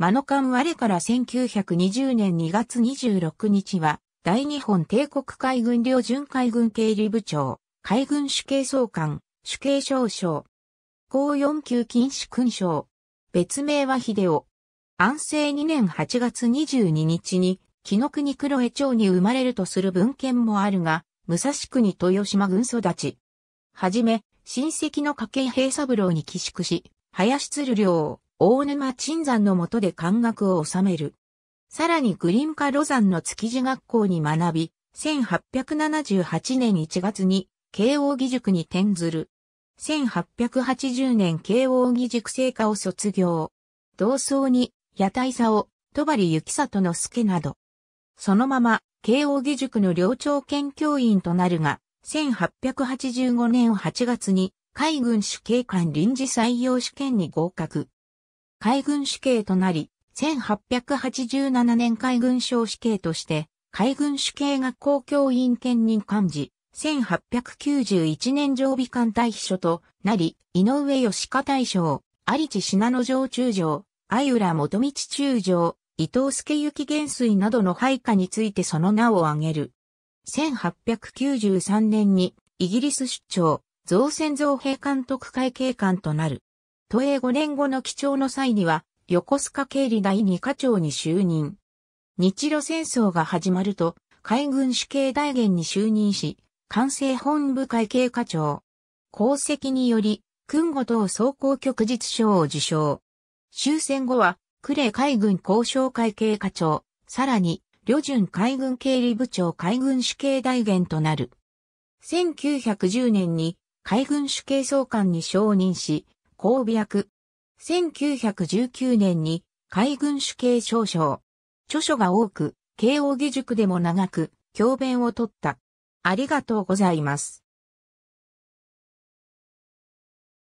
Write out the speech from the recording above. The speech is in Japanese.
マノカン我から1920年2月26日は、大日本帝国海軍領巡海軍経理部長、海軍主計総監、主計少将。高4級禁止勲章。別名は秀夫。安政2年8月22日に、木の国黒江町に生まれるとする文献もあるが、武蔵国豊島軍育ち。はじめ、親戚の家計平三郎に寄宿し、林鶴良、大沼鎮山の下で漢学を収める。さらにグリムカロザンの築地学校に学び、1878年1月に慶応義塾に転ずる。1880年慶応義塾生科を卒業。同窓に、屋台佐を、戸張幸里の助など。そのまま、慶応義塾の領長研教員となるが、1885年8月に、海軍主警官臨時採用試験に合格。海軍主刑となり、1887年海軍省主刑として、海軍主刑学校教員兼任幹事、1891年常備艦隊秘書となり、井上義家大将、有地信濃城中将、相浦元道中将、伊藤助幸元帥などの配下についてその名を挙げる。1893年にイギリス出張、造船造兵監督会計官となる。都営5年後の基調の際には、横須賀経理第2課長に就任。日露戦争が始まると、海軍主計大元に就任し、管制本部会計課長。功績により、訓後等総合局実賞を受賞。終戦後は、呉海軍交渉会計課長、さらに、旅順海軍経理部長海軍主計大元となる。1910年に海軍主計総監に承認し、神戸役。1919年に海軍主計少将。著書が多く、慶応義塾でも長く、教鞭を取った。ありがとうございます。